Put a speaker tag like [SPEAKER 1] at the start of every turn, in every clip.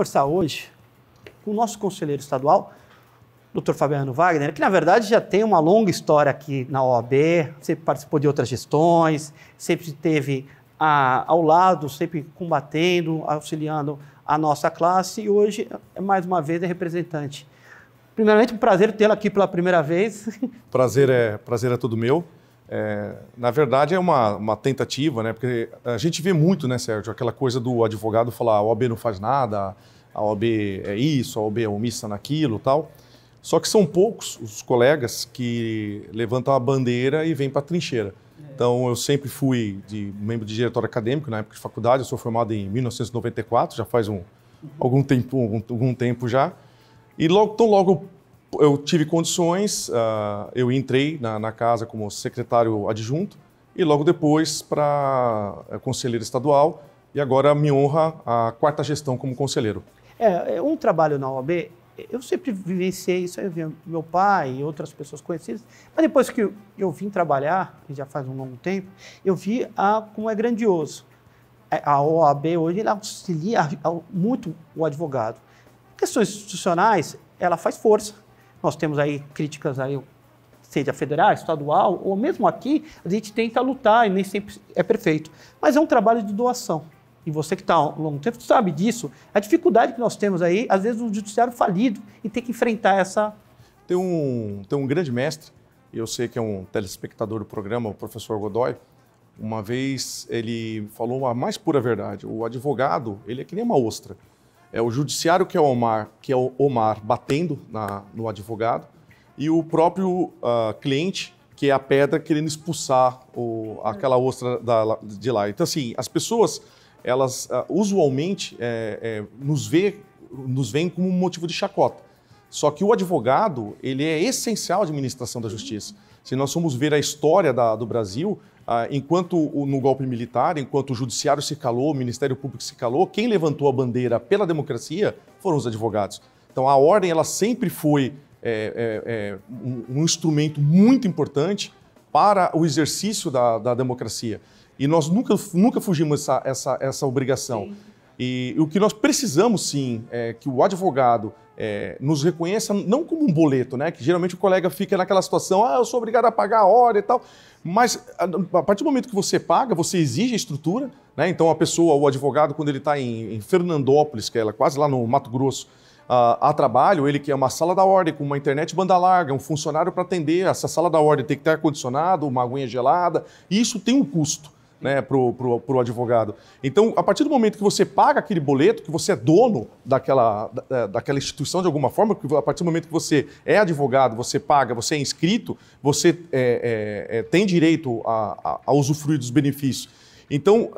[SPEAKER 1] conversar hoje com o nosso conselheiro estadual, Dr. Fabiano Wagner, que na verdade já tem uma longa história aqui na OAB, sempre participou de outras gestões, sempre esteve ao lado, sempre combatendo, auxiliando a nossa classe e hoje, mais uma vez, é representante. Primeiramente, um prazer tê-lo aqui pela primeira vez.
[SPEAKER 2] Prazer é, prazer é todo meu. É, na verdade, é uma, uma tentativa, né? Porque a gente vê muito, né, Sérgio, aquela coisa do advogado falar a OAB não faz nada, a OAB é isso, a OAB é omissa naquilo tal. Só que são poucos os colegas que levantam a bandeira e vêm para a trincheira. É. Então, eu sempre fui de membro de diretório acadêmico na época de faculdade, eu sou formado em 1994, já faz um, uhum. algum, tempo, algum, algum tempo já. E logo, tão logo eu tive condições, uh, eu entrei na, na, casa como secretário adjunto e logo depois para eh, conselheiro estadual e agora me honra a quarta gestão como conselheiro.
[SPEAKER 1] É, é um trabalho na OAB, eu sempre vivenciei isso, eu vi meu pai e outras pessoas conhecidas, mas depois que eu, vim trabalhar, que já faz um longo tempo, eu vi a, como é grandioso. É, a OAB hoje ela auxilia muito o advogado. Questões institucionais, ela faz força nós temos aí críticas aí seja federal, estadual ou mesmo aqui, a gente tenta lutar e nem sempre é perfeito. Mas é um trabalho de doação. E você que está há um longo tempo sabe disso, a dificuldade que nós temos aí, às vezes um judiciário falido e ter que enfrentar essa. Tem um, tem um
[SPEAKER 2] grande mestre, e eu sei que é um telespectador do programa, o professor Godoy. Uma vez ele falou a mais pura verdade: o advogado, ele é que nem uma ostra. É o judiciário que é o Omar, que é o Omar batendo na, no advogado e o próprio uh, cliente que é a pedra querendo expulsar o, aquela ostra da, de lá. Então assim, as pessoas elas uh, usualmente é, é, nos vê nos veem como um motivo de chacota. Só que o advogado ele é essencial à administração da justiça. Se nós formos ver a história da, do Brasil, ah, enquanto o, no golpe militar, enquanto o judiciário se calou, o Ministério Público se calou, quem levantou a bandeira pela democracia foram os advogados. Então a ordem ela sempre foi é, é, é um, um, instrumento muito importante para o exercício da, da democracia. E nós nunca, nunca fugimos essa, essa, essa obrigação. Sim. E, o que nós precisamos sim é que o advogado é, nos reconheça não como um boleto, né? Que geralmente o colega fica naquela situação, ah, eu sou obrigado a pagar a hora e tal. Mas a, partir do momento que você paga, você exige a estrutura, né? Então a pessoa, o advogado, quando ele está em, em, Fernandópolis, que é quase lá no Mato Grosso, a, a trabalho, ele quer uma sala da ordem com uma internet banda larga, um funcionário para atender, essa sala da ordem tem que ter ar-condicionado, uma aguinha gelada, e isso tem um custo né, para o advogado. Então, a partir do momento que você paga aquele boleto, que você é dono daquela, da, daquela instituição de alguma forma, que a partir do momento que você é advogado, você paga, você é inscrito, você é, é, é, tem direito a, a, a, usufruir dos benefícios. Então,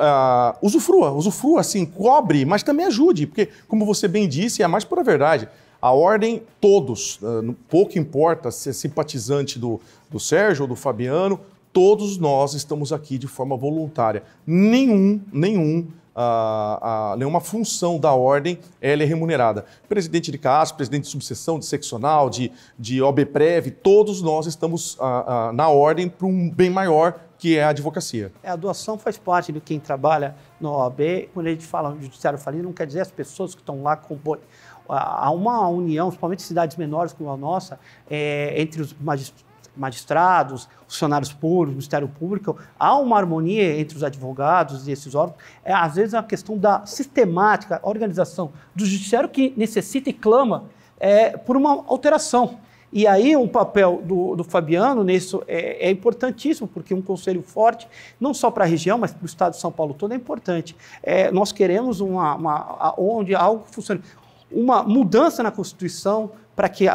[SPEAKER 2] usufrua, usufrua, assim, cobre, mas também ajude, porque, como você bem disse, é a mais pura verdade. A ordem, todos, eh, pouco importa se é simpatizante do, do Sérgio ou do Fabiano, todos nós estamos aqui de forma voluntária. Nenhum, nenhum ah, ah, nenhuma função da ordem ela é remunerada. Presidente de CASP, presidente de subseção, de seccional, de, de OBPREV, todos nós estamos ah, na ordem para um bem maior que é a advocacia.
[SPEAKER 1] É, a doação faz parte de quem trabalha na OAB. Quando a gente fala no judiciário falido, não quer dizer as pessoas que estão lá compõem. Há uma união, principalmente cidades menores como a nossa, é, entre os magistrados magistrados, funcionários públicos, Ministério Público, há uma harmonia entre os advogados e esses órgãos. É, às vezes, é uma questão da sistemática, organização do judiciário que necessita e clama é, por uma alteração. E aí o papel do, do, Fabiano nisso é, é, importantíssimo, porque um conselho forte, não só para a região, mas para o Estado de São Paulo todo, é importante. É, nós queremos uma, uma, onde algo funcione. Uma mudança na Constituição, para que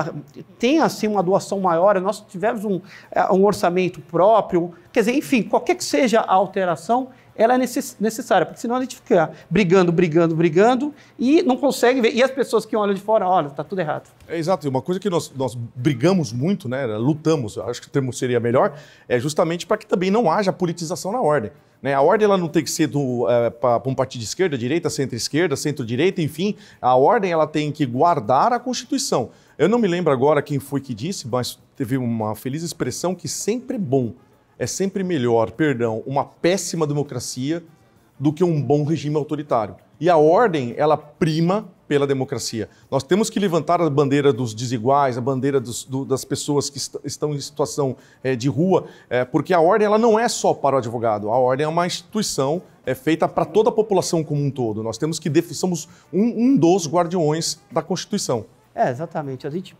[SPEAKER 1] tenha assim uma doação maior, nós tivemos um, é, um orçamento próprio, quer dizer, enfim, qualquer que seja a alteração, ela é necessária, porque senão a gente fica brigando, brigando, brigando e não consegue ver. E as pessoas que olham de fora, olha, está tudo errado. É, exato, uma coisa que nós, nós brigamos muito, né,
[SPEAKER 2] lutamos, acho que o termo seria melhor, é justamente para que também não haja politização na ordem. Né? A ordem ela não tem que ser é, para um partido de esquerda, direita, centro-esquerda, centro-direita, enfim. A ordem ela tem que guardar a Constituição. Eu não me lembro agora quem foi que disse, mas teve uma feliz expressão que sempre é bom é sempre melhor, perdão, uma péssima democracia do que um bom regime autoritário. E a ordem, ela prima pela democracia. Nós temos que levantar a bandeira dos desiguais, a bandeira dos, do, das pessoas que est estão em situação é, de rua, é, porque a ordem ela não é só para o advogado. A ordem é uma instituição é, feita para toda a população como um todo. Nós temos que somos um, um dos guardiões
[SPEAKER 1] da Constituição. É exatamente. A gente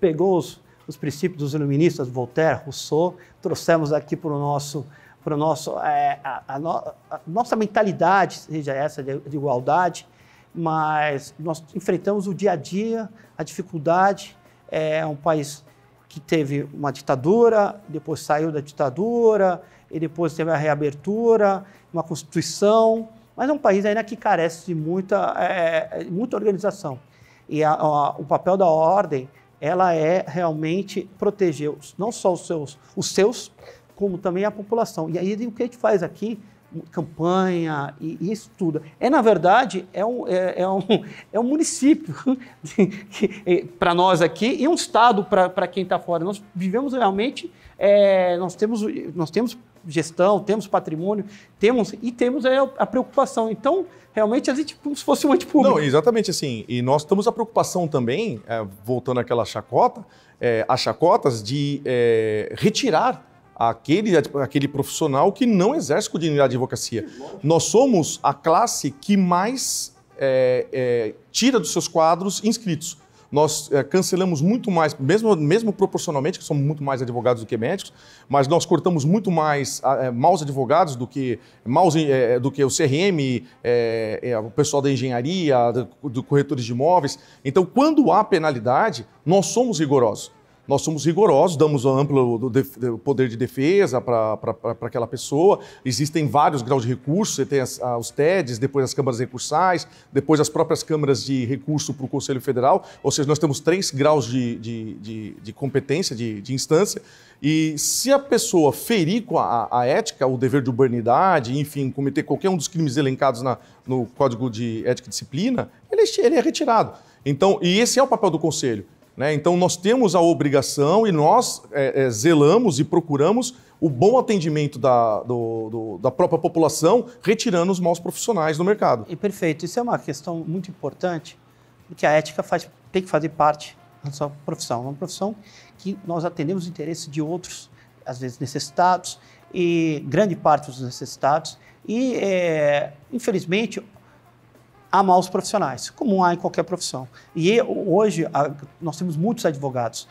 [SPEAKER 1] pegou os os princípios dos iluministas, Voltaire, Rousseau, trouxemos aqui para o nosso para nosso, é, a, a, no, a, nossa mentalidade seja essa de, de igualdade, mas nós enfrentamos o dia a dia, a dificuldade. É um país que teve uma ditadura, depois saiu da ditadura, e depois teve a reabertura, uma constituição, mas é um país ainda que carece de muita, é, é muita organização. E a, a, o papel da ordem ela é realmente proteger não só os seus, os seus, como também a população. E aí o que a gente faz aqui, campanha e, e isso tudo, é na verdade é um, é, é um, é um município é, para nós aqui e um estado para quem está fora. Nós vivemos realmente, é, nós temos, nós temos gestão, temos patrimônio, temos e temos a, preocupação. Então, realmente, a gente como se fosse um antipúblico. Não, exatamente assim. E nós
[SPEAKER 2] temos a preocupação também, é, voltando àquela chacota, é, as chacotas de é, retirar aquele, aquele profissional que não exerce com dignidade de advocacia. Nós somos a classe que mais é, é, tira dos seus quadros inscritos nós é, cancelamos muito mais, mesmo, mesmo proporcionalmente, que somos muito mais advogados do que médicos, mas nós cortamos muito mais é, maus advogados do que, maus, é, do que o CRM, o pessoal da engenharia, do, do corretores de imóveis. Então, quando há penalidade, nós somos rigorosos nós somos rigorosos, damos um amplo poder de defesa para aquela pessoa. Existem vários graus de recurso, você tem as, os TEDs, depois as câmaras recursais, depois as próprias câmaras de recurso para o Conselho Federal, ou seja, nós temos três graus de, de, de, de competência, de, de instância. E se a pessoa ferir com a, a, ética, o dever de urbanidade, enfim, cometer qualquer um dos crimes elencados na, no Código de Ética e Disciplina, ele, é, ele é retirado. Então, e esse é o papel do Conselho. Né? Então, nós temos a obrigação e nós é, é, zelamos e procuramos o bom atendimento da, do, do, da própria população,
[SPEAKER 1] retirando os maus profissionais do mercado. E perfeito, isso é uma questão muito importante, porque a ética faz, tem que fazer parte da sua profissão. É uma profissão que nós atendemos o interesse de outros, às vezes necessitados, e grande parte dos necessitados. E, é, infelizmente, há maus profissionais, como há em qualquer profissão. E hoje nós temos muitos advogados,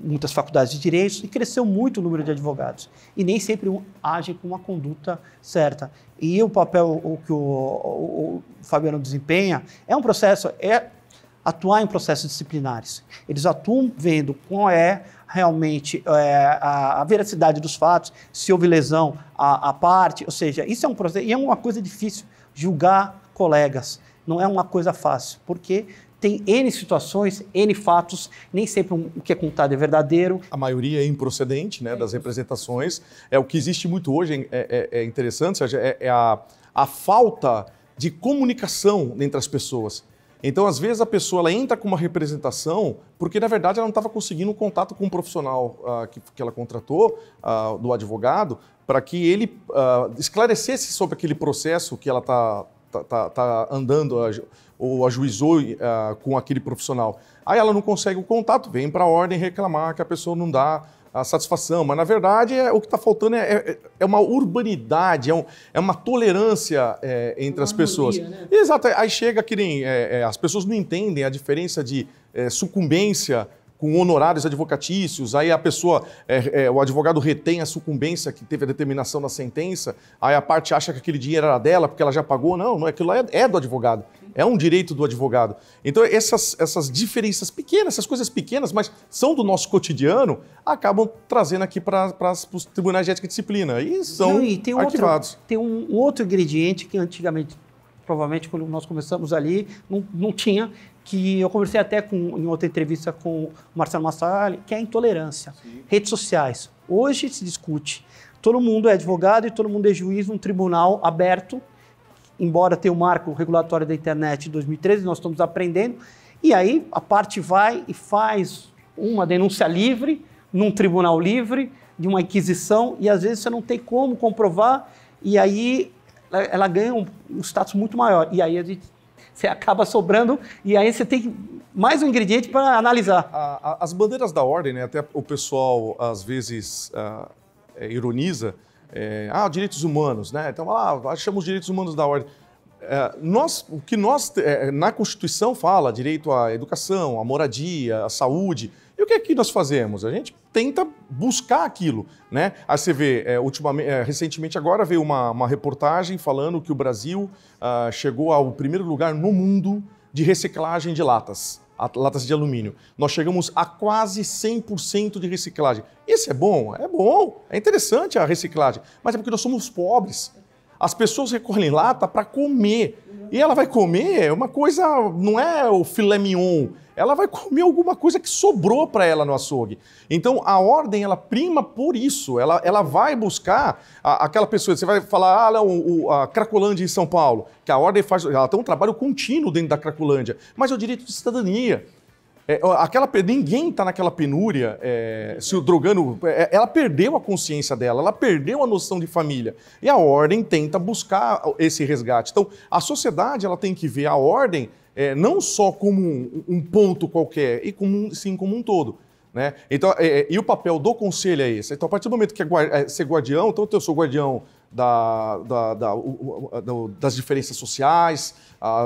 [SPEAKER 1] muitas faculdades de direitos e cresceu muito o número de advogados. E nem sempre um age com uma conduta certa. E o papel que o, o, o Fabiano desempenha é um processo, é atuar em processos disciplinares. Eles atuam vendo qual é realmente é, a, a, veracidade dos fatos, se houve lesão à parte, ou seja, isso é um processo, e é uma coisa difícil julgar colegas não é uma coisa fácil, porque tem N situações, N fatos, nem sempre um, o que é contado é verdadeiro. A maioria é
[SPEAKER 2] improcedente né, é das representações. É O que existe muito hoje é, é, é interessante, é, é, a, a falta de comunicação entre as pessoas. Então, às vezes, a pessoa ela entra com uma representação porque, na verdade, ela não estava conseguindo um contato com o um profissional uh, que, que ela contratou, uh, do advogado, para que ele uh, esclarecesse sobre aquele processo que ela está Tá, tá, tá, andando ou ajuizou uh, com aquele profissional. Aí ela não consegue o contato, vem para a ordem reclamar que a pessoa não dá a satisfação, mas na verdade é, o que está faltando é, é, é, uma urbanidade, é, um, é uma tolerância eh, entre uma as pessoas. né? Exato, aí chega que nem eh, as pessoas não entendem a diferença de sucumbência com honorários advocatícios, aí a pessoa, é, é, o advogado retém a sucumbência que teve a determinação da sentença, aí a parte acha que aquele dinheiro era dela porque ela já pagou. Não, não aquilo lá é, é do advogado, é um direito do advogado. Então essas, essas diferenças pequenas, essas coisas pequenas, mas são do nosso cotidiano, acabam trazendo aqui para os tribunais de ética e disciplina e são não, e tem arquivados.
[SPEAKER 1] Outro, tem um outro ingrediente que antigamente provavelmente quando nós começamos ali, não, não tinha, que eu conversei até com, em outra entrevista com o Marcelo Massali, que é a intolerância. Sim. Redes sociais. Hoje se discute. Todo mundo é advogado e todo mundo é juiz num tribunal aberto, embora tenha o marco regulatório da internet de 2013, nós estamos aprendendo. E aí a parte vai e faz uma denúncia livre, num tribunal livre, de uma inquisição, e às vezes você não tem como comprovar, e aí ela, ganha um, um status muito maior. E aí a gente você acaba sobrando e aí você tem mais um ingrediente para analisar.
[SPEAKER 2] A, a, as bandeiras da ordem, né? até o pessoal às vezes uh, é, ironiza, é, ah, direitos humanos, né? Então, ah, achamos os direitos humanos da ordem. É, nós, o que nós, é, na Constituição fala direito à educação, à moradia, à saúde. E o que é que nós fazemos? A gente tenta buscar aquilo, né? Aí você vê, é, ultimamente, é, recentemente agora veio uma, uma, reportagem falando que o Brasil uh, chegou ao primeiro lugar no mundo de reciclagem de latas, latas de alumínio. Nós chegamos a quase 100% de reciclagem. Isso é bom? É bom, é interessante a reciclagem, mas é porque nós somos pobres. As pessoas recolhem lata para comer. E ela vai comer uma coisa, não é o filé mignon, ela vai comer alguma coisa que sobrou para ela no açougue. Então a ordem ela prima por isso, ela, ela vai buscar a, aquela pessoa. Você vai falar, ah, não, o, a Cracolândia em São Paulo, que a ordem faz, ela tem um trabalho contínuo dentro da Cracolândia, mas é o direito de cidadania. É, aquela, ninguém está naquela penúria é, se drogando. É, é, ela perdeu a consciência dela, ela perdeu a noção de família. E a ordem tenta buscar esse resgate. Então, a sociedade ela tem que ver a ordem é, não só como um, um, ponto qualquer, e como, sim como um todo. Né? Então, é, e o papel do conselho é esse. Então, a partir do momento que é ser guardião, então eu sou guardião da, da, da, das diferenças sociais,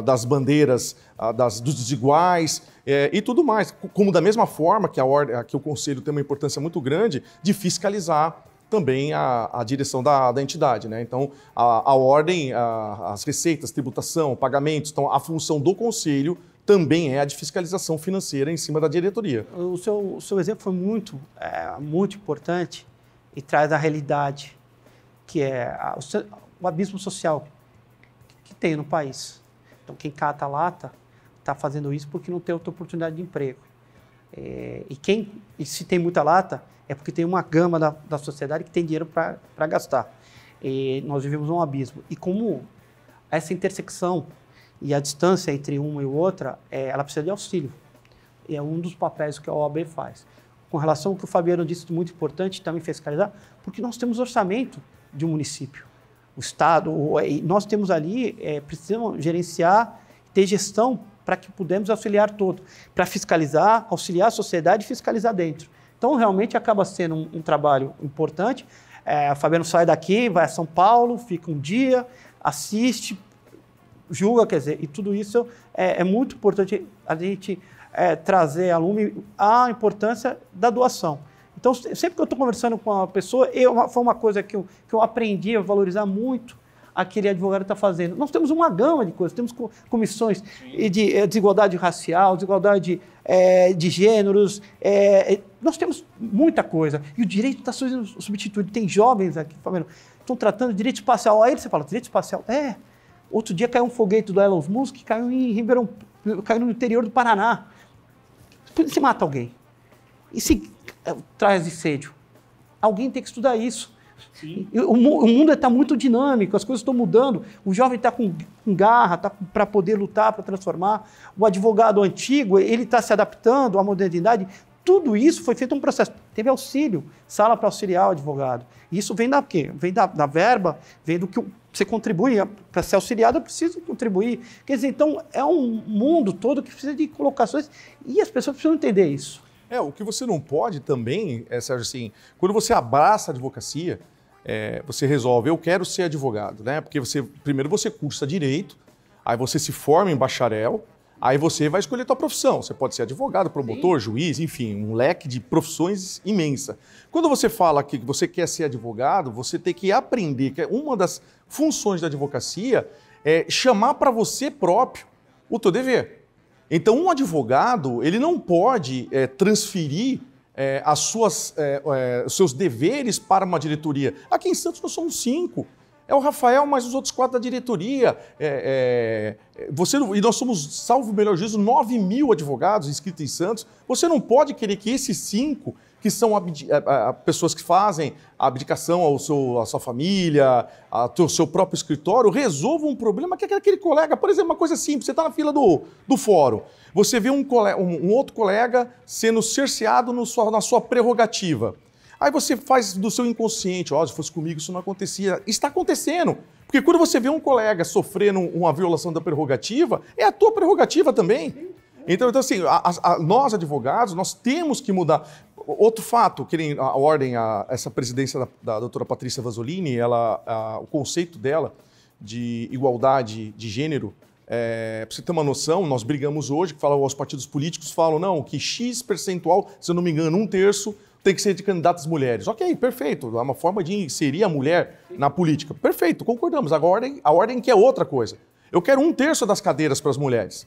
[SPEAKER 2] das bandeiras das, dos desiguais é, e tudo mais. Como da mesma forma que, a, que o Conselho tem uma importância muito grande de fiscalizar também a, a direção da, da, entidade. Né? Então, a, a ordem, a, as receitas, tributação, pagamentos, então a função do conselho também é a de
[SPEAKER 1] fiscalização financeira em cima da diretoria. O seu, o seu exemplo foi muito, é, muito importante e traz a realidade que é a, o, o abismo social que, tem no país. Então, quem cata a lata está fazendo isso porque não tem outra oportunidade de emprego. É, e quem e se tem muita lata é porque tem uma gama da, da sociedade que tem dinheiro para gastar. E nós vivemos um abismo. E como essa intersecção e a distância entre uma e outra, é, ela precisa de auxílio. E é um dos papéis que a OAB faz. Com relação ao que o Fabiano disse, muito importante, também fez porque nós temos orçamento de um município. O Estado, é, nós temos ali, é, precisamos gerenciar, ter gestão para que pudemos auxiliar todo, para fiscalizar, auxiliar a sociedade e fiscalizar dentro. Então, realmente acaba sendo um, um trabalho importante. É, Fabiano sai daqui, vai a São Paulo, fica um dia, assiste, julga, quer dizer, e tudo isso é, é muito importante a gente é, trazer aluno a importância da doação. Então, sempre que eu estou conversando com uma pessoa, eu, é foi uma coisa que eu, que eu aprendi a valorizar muito aquele advogado está fazendo. Nós temos uma gama de coisas, temos comissões de eh, desigualdade racial, desigualdade é, de gêneros, é, nós temos muita coisa. E o direito está sendo substituído. Tem jovens aqui falando, estão tratando de direito espacial. Aí você fala, direito espacial? É. Outro dia caiu um foguete do Elon Musk que caiu em Ribeirão, caiu no interior do Paraná. se mata alguém. E se é, traz incêndio. Alguém tem que estudar isso. O, o, mundo está muito dinâmico, as coisas estão mudando. O jovem está com, garra tá para poder lutar, para transformar. O advogado antigo ele está se adaptando à modernidade. Tudo isso foi feito um processo. Teve auxílio, sala para auxiliar o advogado. Isso vem da quê? Vem da, da verba, vem do que você contribui. Ah, para ser auxiliado, Preciso contribuir. Quer dizer, então é um mundo todo que precisa de colocações e as pessoas precisam entender isso. É, o que você não pode também, é, Sérgio, assim,
[SPEAKER 2] quando você abraça a advocacia, é, você resolve, eu quero ser advogado, né? Porque você, primeiro você cursa direito, aí você se forma em bacharel, aí você vai escolher a tua profissão. Você pode ser advogado, promotor, Sim. juiz, enfim, um leque de profissões imensa. Quando você fala que você quer ser advogado, você tem que aprender que uma das funções da advocacia é chamar para você próprio o teu dever. Então, um advogado ele não pode é, transferir é, as suas, é, os seus deveres para uma diretoria. Aqui em Santos nós somos cinco. É o Rafael mais os outros quatro da diretoria. É, é, você, e nós somos, salvo o melhor juízo, nove mil advogados inscritos em Santos. Você não pode querer que esses cinco que são eh, eh, eh, pessoas que fazem a abdicação ao seu, à sua família, ao seu próprio escritório, resolvam um problema que aquele colega, por exemplo, uma coisa simples, você está na fila do, do fórum, você vê um, colega, um outro colega sendo cerceado sua, na sua prerrogativa. Aí você faz do seu inconsciente, ó, oh, se fosse comigo isso não acontecia. Está acontecendo. Porque quando você vê um colega sofrendo uma violação da prerrogativa, é a tua prerrogativa também. Então, então assim, a, a, nós advogados, nós temos que mudar. Outro fato, que nem a ordem, a, essa presidência da, da doutora Patrícia Vasolini, ela, o conceito dela de igualdade de gênero, é, para você ter uma noção, nós brigamos hoje, que falam, os partidos políticos falam, não, que X percentual, se eu não me engano, um terço tem que ser de candidatas mulheres. Ok, perfeito. É uma forma de inserir a mulher na política. Perfeito, concordamos. Agora, a ordem, a ordem quer outra coisa. Eu quero um terço das cadeiras para as mulheres.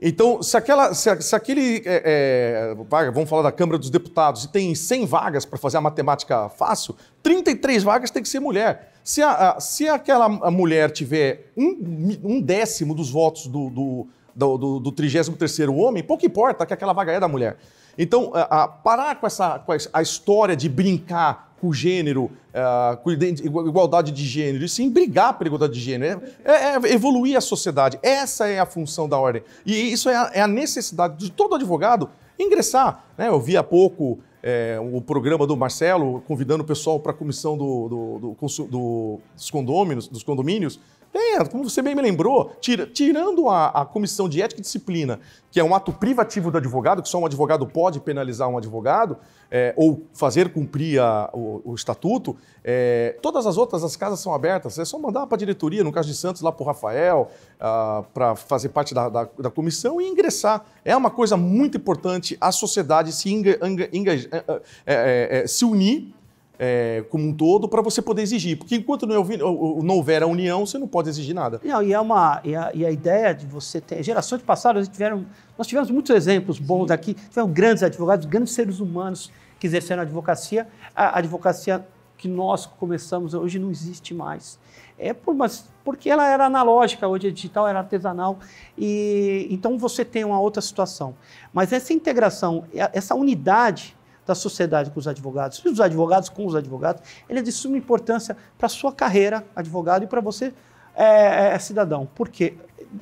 [SPEAKER 2] Então, se, aquela, se, se aquele. É, é, vamos falar da Câmara dos Deputados, e tem 100 vagas para fazer a matemática fácil, 33 vagas tem que ser mulher. Se, a, a, se aquela mulher tiver um, um décimo dos votos do, do, do, do, do 33 homem, pouco importa que aquela vaga é da mulher. Então, a, a, parar com essa com a história de brincar com gênero, uh, com igualdade de gênero, e sim brigar pela igualdade de gênero, é, é, é, evoluir a sociedade. Essa é a função da ordem. E isso é a, é a necessidade de todo advogado ingressar. Né? Eu vi há pouco é, o programa do Marcelo convidando o pessoal para a comissão do, do, do, do, dos, condôminos, dos condomínios é, como você bem me lembrou, tira, tirando a, a, comissão de ética e disciplina, que é um ato privativo do advogado, que só um advogado pode penalizar um advogado, é, ou fazer cumprir a, o, o, estatuto, é, todas as outras, as casas são abertas. É só mandar para a diretoria, no caso de Santos, lá para o Rafael, ah, para fazer parte da, da, da, comissão e ingressar. É uma coisa muito importante a sociedade se, inga, inga, inga, é, é, é, se unir é, como um todo para você poder exigir. Porque enquanto é não, houver a união, você não pode
[SPEAKER 1] exigir nada. Não, e, é uma, e, a, e a ideia de você ter. Gerações passadas tiveram. Nós tivemos muitos exemplos bons Sim. tiveram grandes advogados, grandes seres humanos que exerceram a advocacia. A advocacia que nós começamos hoje não existe mais. É por, mas porque ela era analógica, hoje é digital, era artesanal. e Então você tem uma outra situação. Mas essa integração, essa unidade da sociedade com os advogados e os advogados com os advogados, ele é de suma importância para a sua carreira advogado e para você é, é, é, cidadão. Porque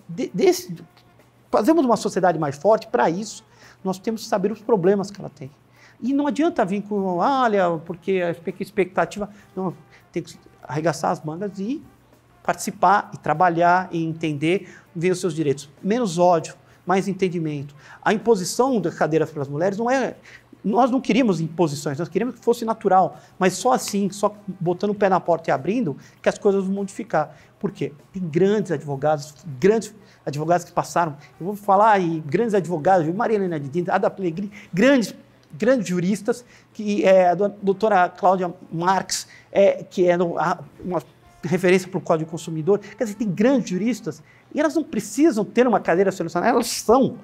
[SPEAKER 1] de, desse, fazemos uma sociedade mais forte, para isso nós temos que saber os problemas que ela tem. E não adianta vir com, olha, porque a expectativa. Não, tem que arregaçar as mangas e participar, e trabalhar, e entender, ver os seus direitos. Menos ódio, mais entendimento. A imposição da cadeira para as mulheres não é nós não queríamos imposições, nós queríamos que fosse natural, mas só assim, só botando o pé na porta e abrindo, que as coisas vão modificar. Por quê? Tem grandes advogados, grandes advogados que passaram. Eu vou falar aí, grandes advogados, Maria Helena de Dinda, Ada Pellegrini, grandes grandes juristas, que é a doutora Cláudia Marx, é, que é no, a, uma referência para o Código Consumidor, quer dizer, tem grandes juristas, e elas não precisam ter uma cadeira selecionada, elas são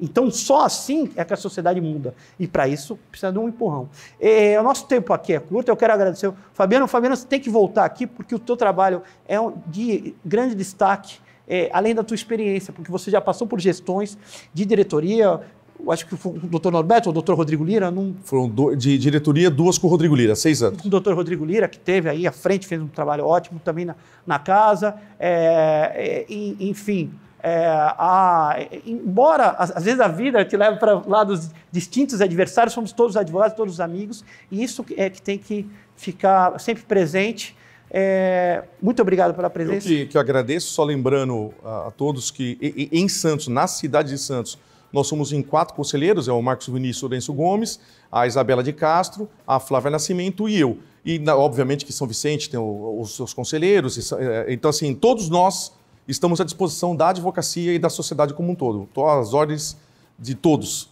[SPEAKER 1] então, só assim é que a sociedade muda. E para isso, precisa de um empurrão. É, o nosso tempo aqui é curto, eu quero agradecer. Fabiano, Fabiano, você tem que voltar aqui, porque o teu trabalho é de grande destaque, é, além da tua experiência, porque você já passou por gestões de diretoria, acho que foi o doutor Norberto ou o doutor Rodrigo Lira. Não...
[SPEAKER 2] Foram do, de diretoria duas com o Rodrigo Lira, seis anos.
[SPEAKER 1] Com o doutor Rodrigo Lira, que teve aí à frente, fez um trabalho ótimo também na, na casa. É, é, enfim, é, a, embora às vezes a vida te leve para lados distintos, adversários, somos todos advogados, todos amigos, e isso é que tem que ficar sempre presente. É, muito obrigado pela presença. Eu que,
[SPEAKER 2] que eu agradeço, só lembrando a, a todos que em Santos, na cidade de Santos, nós somos em quatro conselheiros, é o Marcos Vinícius Lourenço Gomes, a Isabela de Castro, a Flávia Nascimento e eu. E, obviamente, que São Vicente tem os seus conselheiros. É, então, assim, todos nós Estamos à disposição da advocacia e da sociedade como um todo. Estou às ordens de todos.